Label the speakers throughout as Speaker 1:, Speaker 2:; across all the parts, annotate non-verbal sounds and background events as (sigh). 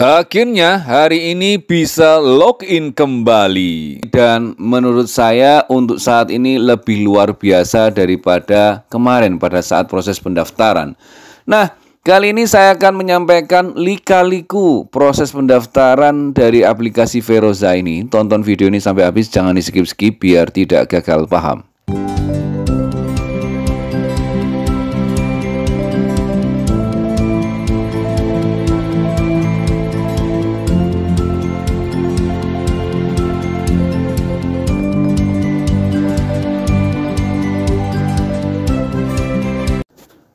Speaker 1: Akhirnya hari ini bisa login kembali dan menurut saya untuk saat ini lebih luar biasa daripada kemarin pada saat proses pendaftaran. Nah, kali ini saya akan menyampaikan lika-liku proses pendaftaran dari aplikasi Veroza ini. Tonton video ini sampai habis, jangan di skip-skip biar tidak gagal paham.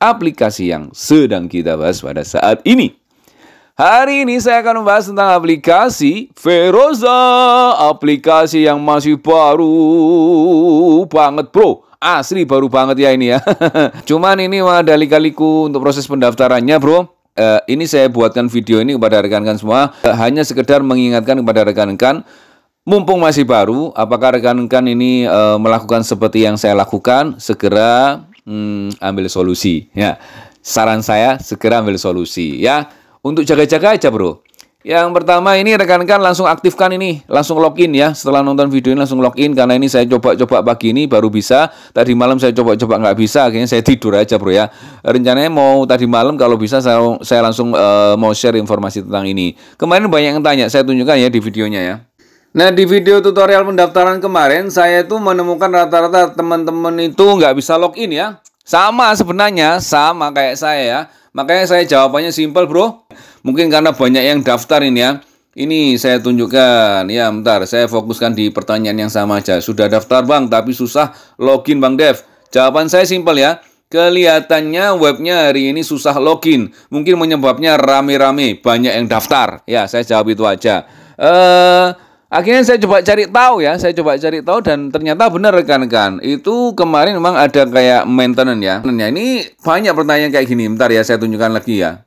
Speaker 1: aplikasi yang sedang kita bahas pada saat ini. Hari ini saya akan membahas tentang aplikasi Veroza, aplikasi yang masih baru banget bro. Asli baru banget ya ini ya. (laughs) Cuman ini ada lika-liku untuk proses pendaftarannya bro. Eh, ini saya buatkan video ini kepada rekan-rekan semua eh, hanya sekedar mengingatkan kepada rekan-rekan mumpung masih baru apakah rekan-rekan ini uh, melakukan seperti yang saya lakukan segera hmm, ambil solusi ya. Saran saya segera ambil solusi ya. Untuk jaga-jaga aja bro. Yang pertama ini rekan-rekan langsung aktifkan ini, langsung login ya. Setelah nonton video ini langsung login karena ini saya coba-coba pagi ini baru bisa. Tadi malam saya coba-coba nggak bisa, akhirnya saya tidur aja bro ya. Rencananya mau tadi malam kalau bisa saya saya langsung uh, mau share informasi tentang ini. Kemarin banyak yang tanya, saya tunjukkan ya di videonya ya. Nah di video tutorial pendaftaran kemarin saya itu menemukan rata-rata teman-teman itu nggak bisa login ya Sama sebenarnya, sama kayak saya ya Makanya saya jawabannya simple bro Mungkin karena banyak yang daftar ini ya Ini saya tunjukkan Ya bentar saya fokuskan di pertanyaan yang sama aja Sudah daftar bang tapi susah login bang Dev Jawaban saya simple ya Kelihatannya webnya hari ini susah login Mungkin menyebabnya rame-rame banyak yang daftar Ya saya jawab itu aja Eh... Uh, Akhirnya saya coba cari tahu ya, saya coba cari tahu dan ternyata benar rekan-rekan. Itu kemarin memang ada kayak maintenance ya. Ini banyak pertanyaan kayak gini. Bentar ya, saya tunjukkan lagi ya.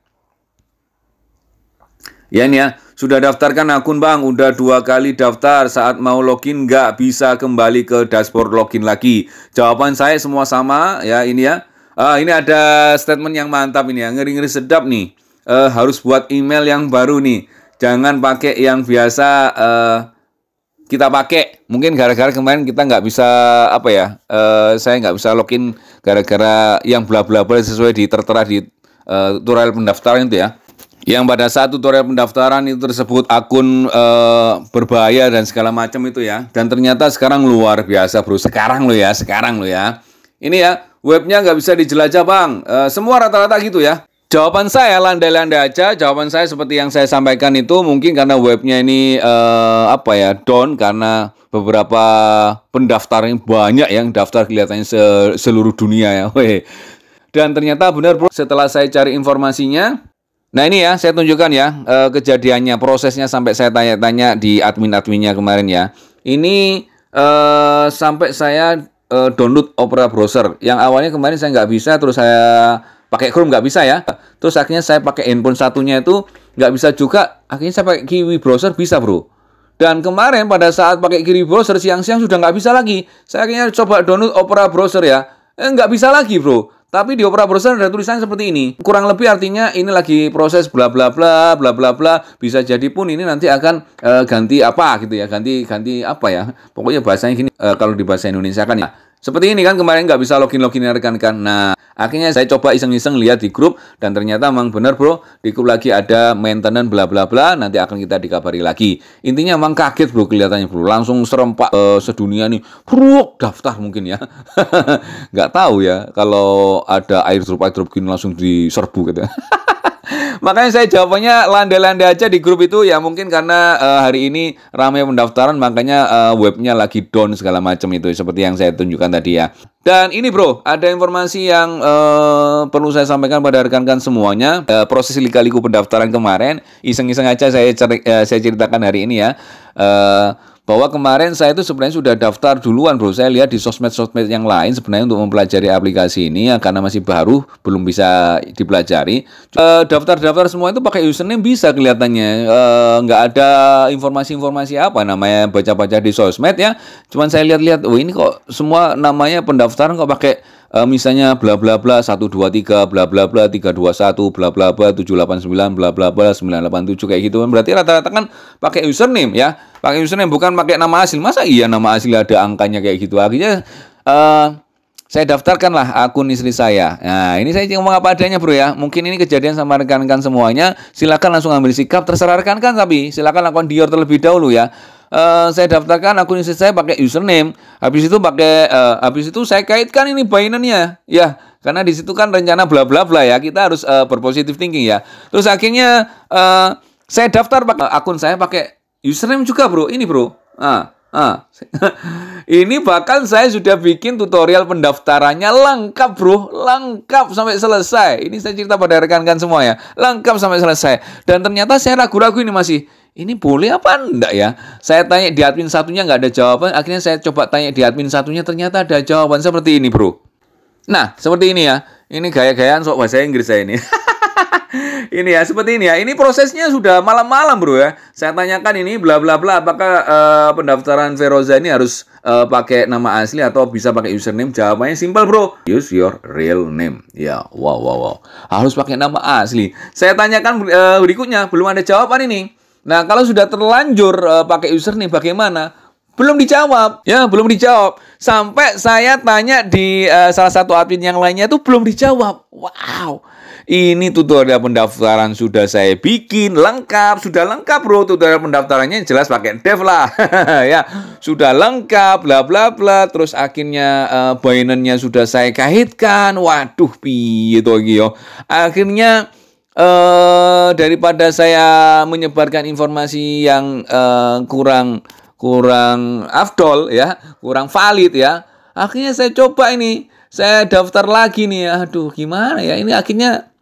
Speaker 1: Ya ini ya, sudah daftarkan akun bang, udah dua kali daftar, saat mau login nggak bisa kembali ke dashboard login lagi. Jawaban saya semua sama ya ini ya. Uh, ini ada statement yang mantap ini ya, ngeri-ngeri sedap nih. Uh, harus buat email yang baru nih, jangan pakai yang biasa. Uh, kita pakai mungkin gara-gara kemarin kita nggak bisa apa ya uh, saya nggak bisa login gara-gara yang bla bla bla sesuai di tertera di uh, tutorial pendaftaran itu ya yang pada saat tutorial pendaftaran itu tersebut akun uh, berbahaya dan segala macam itu ya dan ternyata sekarang luar biasa bro sekarang lo ya sekarang lo ya ini ya webnya nggak bisa dijelajah bang uh, semua rata-rata gitu ya Jawaban saya landai-landai aja. Jawaban saya seperti yang saya sampaikan itu mungkin karena webnya ini eh, apa ya down karena beberapa pendaftar yang banyak yang daftar kelihatannya se seluruh dunia ya. (laughs) Weh. Dan ternyata benar bro. Setelah saya cari informasinya, Nah ini ya, saya tunjukkan ya uh, kejadiannya, prosesnya sampai saya tanya-tanya di admin-adminnya kemarin ya. Ini eh, sampai saya uh, download Opera Browser. Yang awalnya kemarin saya nggak bisa, terus saya pakai Chrome nggak bisa ya. Terus akhirnya saya pakai handphone satunya itu nggak bisa juga. Akhirnya saya pakai Kiwi browser bisa bro. Dan kemarin pada saat pakai Kiwi browser siang-siang sudah nggak bisa lagi. Saya akhirnya coba download Opera browser ya. Eh, nggak bisa lagi bro. Tapi di Opera browser ada tulisan seperti ini. Kurang lebih artinya ini lagi proses bla bla bla bla bla bla. Bisa jadi pun ini nanti akan uh, ganti apa gitu ya. Ganti ganti apa ya. Pokoknya bahasanya gini Uh, kalau di bahasa Indonesia kan ya seperti ini kan kemarin nggak bisa login-login rekan-rekan. Kan. Nah, akhirnya saya coba iseng-iseng lihat di grup dan ternyata memang benar bro, di grup lagi ada maintenance bla bla bla, nanti akan kita dikabari lagi. Intinya memang kaget bro kelihatannya bro, langsung serempak uh, sedunia nih, bro daftar mungkin ya. (laughs) nggak tahu ya kalau ada air air drop gini langsung diserbu gitu. (laughs) Makanya saya jawabannya landai-landai aja di grup itu ya mungkin karena uh, hari ini ramai pendaftaran makanya uh, webnya lagi down segala macam itu seperti yang saya tunjukkan tadi ya. Dan ini bro, ada informasi yang uh, perlu saya sampaikan pada rekan-rekan semuanya. Uh, proses liga-liku pendaftaran kemarin, iseng-iseng aja saya, cer uh, saya ceritakan hari ini ya. Uh, bahwa kemarin saya itu sebenarnya sudah daftar duluan bro saya lihat di sosmed-sosmed yang lain sebenarnya untuk mempelajari aplikasi ini ya karena masih baru belum bisa dipelajari eh, daftar-daftar e, semua itu pakai username bisa kelihatannya e, nggak ada informasi-informasi apa namanya baca-baca di sosmed ya cuman saya lihat-lihat oh ini kok semua namanya pendaftaran kok pakai uh, misalnya bla bla bla 123 bla bla bla 321 bla bla bla 789 bla bla bla 987 kayak gitu kan berarti rata-rata kan pakai username ya pakai username bukan pakai nama asli masa iya nama asli ada angkanya kayak gitu akhirnya uh, saya daftarkanlah akun istri saya. Nah, ini saya ngomong apa adanya bro ya. Mungkin ini kejadian sama rekan-rekan semuanya. Silakan langsung ambil sikap. Terserah rekan-rekan tapi silakan lakukan dior terlebih dahulu ya. Eh, saya daftarkan akun Insta saya pakai username. Habis itu pakai uh, habis itu saya kaitkan ini Binance-nya. Ya, karena di situ kan rencana bla bla bla ya. Kita harus uh, berpositif thinking ya. Terus akhirnya uh, saya daftar pakai akun saya pakai username juga, Bro. Ini, Bro. Ah, ah. (laughs) ini bahkan saya sudah bikin tutorial pendaftarannya lengkap, Bro. Lengkap sampai selesai. Ini saya cerita pada rekan-rekan semua ya. Lengkap sampai selesai. Dan ternyata saya ragu-ragu ini masih ini boleh apa enggak ya? Saya tanya di admin satunya nggak ada jawaban, akhirnya saya coba tanya di admin satunya ternyata ada jawaban seperti ini bro. Nah, seperti ini ya. Ini gaya-gayaan sok bahasa Inggris saya ini. (laughs) ini ya, seperti ini ya. Ini prosesnya sudah malam-malam bro ya. Saya tanyakan ini bla bla bla apakah uh, pendaftaran Feroza ini harus uh, pakai nama asli atau bisa pakai username? Jawabannya simple bro. Use your real name. Ya, wow wow wow. Harus pakai nama asli. Saya tanyakan uh, berikutnya, belum ada jawaban ini. Nah, kalau sudah terlanjur uh, pakai username bagaimana? Belum dijawab. Ya, belum dijawab. Sampai saya tanya di uh, salah satu admin yang lainnya itu belum dijawab. Wow. Ini tutorial pendaftaran sudah saya bikin lengkap, sudah lengkap bro tutorial pendaftarannya jelas pakai dev lah (laughs) ya. Sudah lengkap bla bla bla terus akhirnya uh, eh, binance sudah saya kaitkan. Waduh piye to iki yo. Akhirnya eh, daripada saya menyebarkan informasi yang eh, kurang kurang afdol ya, kurang valid ya. Akhirnya saya coba ini, saya daftar lagi nih. ya, Aduh, gimana ya? Ini akhirnya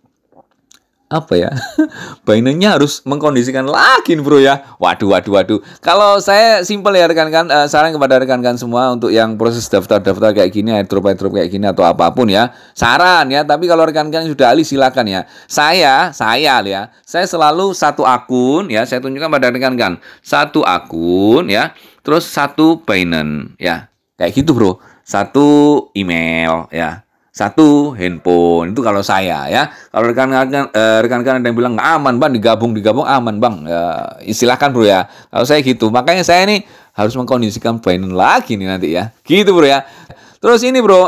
Speaker 1: apa ya (laughs) Binance-nya harus mengkondisikan lagi bro ya waduh waduh waduh kalau saya simple ya rekan-rekan uh, saran kepada rekan-rekan semua untuk yang proses daftar-daftar kayak gini airdrop airdrop kayak gini atau apapun ya saran ya tapi kalau rekan-rekan sudah ahli silakan ya saya saya ya saya selalu satu akun ya saya tunjukkan pada rekan-rekan satu akun ya terus satu Binance ya kayak gitu bro satu email ya satu handphone itu kalau saya ya kalau rekan-rekan eh, rekan-rekan ada yang bilang aman bang digabung digabung aman bang ya, istilahkan bro ya kalau saya gitu makanya saya ini harus mengkondisikan Binance lagi nih nanti ya gitu bro ya terus ini bro uh,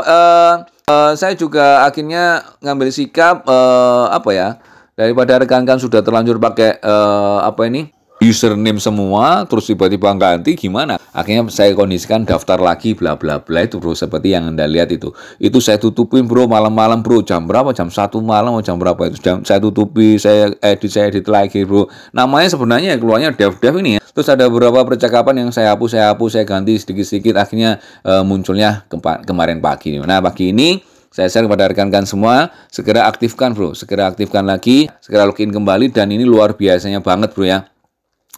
Speaker 1: eh, saya juga akhirnya ngambil sikap eh, apa ya daripada rekan-rekan sudah terlanjur pakai eh, apa ini username semua terus tiba-tiba ganti gimana akhirnya saya kondisikan daftar lagi bla bla bla itu bro seperti yang anda lihat itu itu saya tutupin bro malam-malam bro jam berapa jam satu malam jam berapa itu jam saya tutupi saya edit saya edit lagi bro namanya sebenarnya ya keluarnya dev dev ini ya terus ada beberapa percakapan yang saya hapus saya hapus saya ganti sedikit-sedikit akhirnya e, munculnya kemarin pagi nah pagi ini saya share kepada rekan-rekan semua, segera aktifkan bro, segera aktifkan lagi, segera login kembali dan ini luar biasanya banget bro ya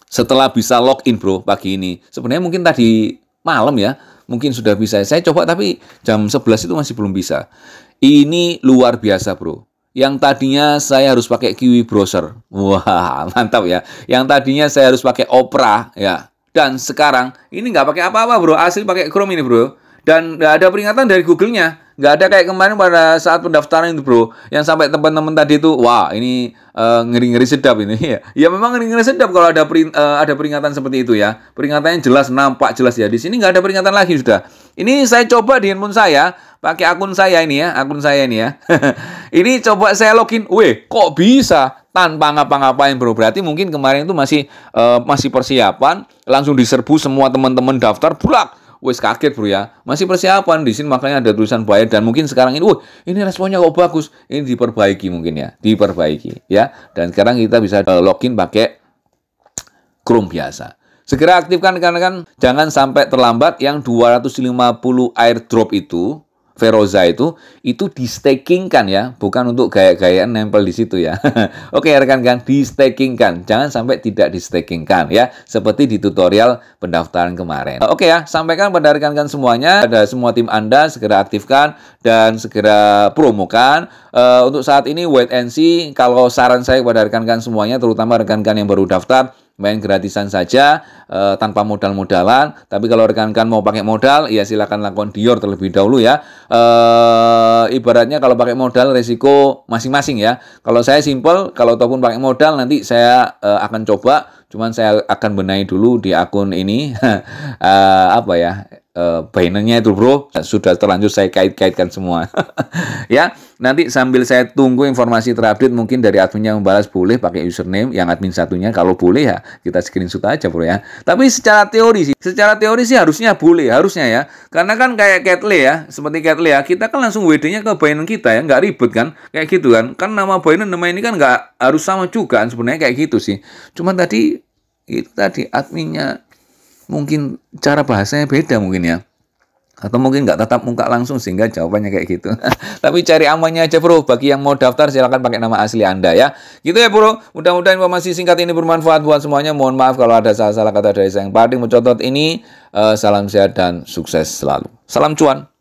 Speaker 1: setelah bisa login bro pagi ini. Sebenarnya mungkin tadi malam ya, mungkin sudah bisa. Saya coba tapi jam 11 itu masih belum bisa. Ini luar biasa bro. Yang tadinya saya harus pakai Kiwi Browser. Wah, (laughs) mantap ya. Yang tadinya saya harus pakai Opera ya. Dan sekarang ini nggak pakai apa-apa bro, asli pakai Chrome ini bro dan nggak ada peringatan dari Google-nya nggak ada kayak kemarin pada saat pendaftaran itu bro yang sampai teman-teman tadi itu wah ini ngeri eh, ngeri-ngeri sedap ini (laughs) ya, ya memang ngeri-ngeri sedap kalau ada perin, uh, ada peringatan seperti itu ya peringatannya jelas nampak jelas ya di sini nggak ada peringatan lagi sudah ini saya coba di handphone saya pakai akun saya ini ya akun saya ini ya (laughs) ini coba saya login weh kok bisa tanpa ngapa-ngapain bro berarti mungkin kemarin itu masih uh, masih persiapan langsung diserbu semua teman-teman daftar bulak wes kaget bro ya. Masih persiapan di sini makanya ada tulisan bayar dan mungkin sekarang ini, wah ini responnya kok bagus. Ini diperbaiki mungkin ya, diperbaiki ya. Dan sekarang kita bisa eh, login pakai Chrome biasa. Segera aktifkan karena kan jangan sampai terlambat yang 250 airdrop itu Veroza itu itu di staking kan ya, bukan untuk gaya-gayaan nempel di situ ya. (laughs) Oke rekan-rekan, di staking kan. Jangan sampai tidak di staking kan ya, seperti di tutorial pendaftaran kemarin. Oke ya, sampaikan pada rekan-rekan semuanya, ada semua tim Anda segera aktifkan dan segera promokan. Uh, untuk saat ini wait and see kalau saran saya kepada rekan-rekan semuanya terutama rekan-rekan yang baru daftar main gratisan saja e, tanpa modal-modalan. Tapi kalau rekan-rekan mau pakai modal, ya silakan lakukan Dior terlebih dahulu ya. E, ibaratnya kalau pakai modal resiko masing-masing ya. Kalau saya simple, kalau ataupun pakai modal nanti saya e, akan coba, cuman saya akan benahi dulu di akun ini (laughs) e, apa ya uh, eh, Binance-nya itu bro sudah terlanjur saya kait-kaitkan semua (laughs) ya nanti sambil saya tunggu informasi terupdate mungkin dari adminnya membalas boleh pakai username yang admin satunya kalau boleh ya kita screenshot aja bro ya tapi secara teori sih secara teori sih harusnya boleh harusnya ya karena kan kayak Catley ya seperti Catley ya kita kan langsung WD-nya ke Binance kita ya nggak ribet kan kayak gitu kan kan nama Binance nama ini kan nggak harus sama juga kan sebenarnya kayak gitu sih cuma tadi itu tadi adminnya mungkin cara bahasanya beda mungkin ya atau mungkin nggak tetap muka langsung sehingga jawabannya kayak gitu. (laughs) Tapi cari amannya aja bro. Bagi yang mau daftar silahkan pakai nama asli anda ya. Gitu ya bro. Mudah-mudahan informasi singkat ini bermanfaat buat semuanya. Mohon maaf kalau ada salah-salah kata dari saya yang paling mencontoh ini. Uh, salam sehat dan sukses selalu. Salam cuan.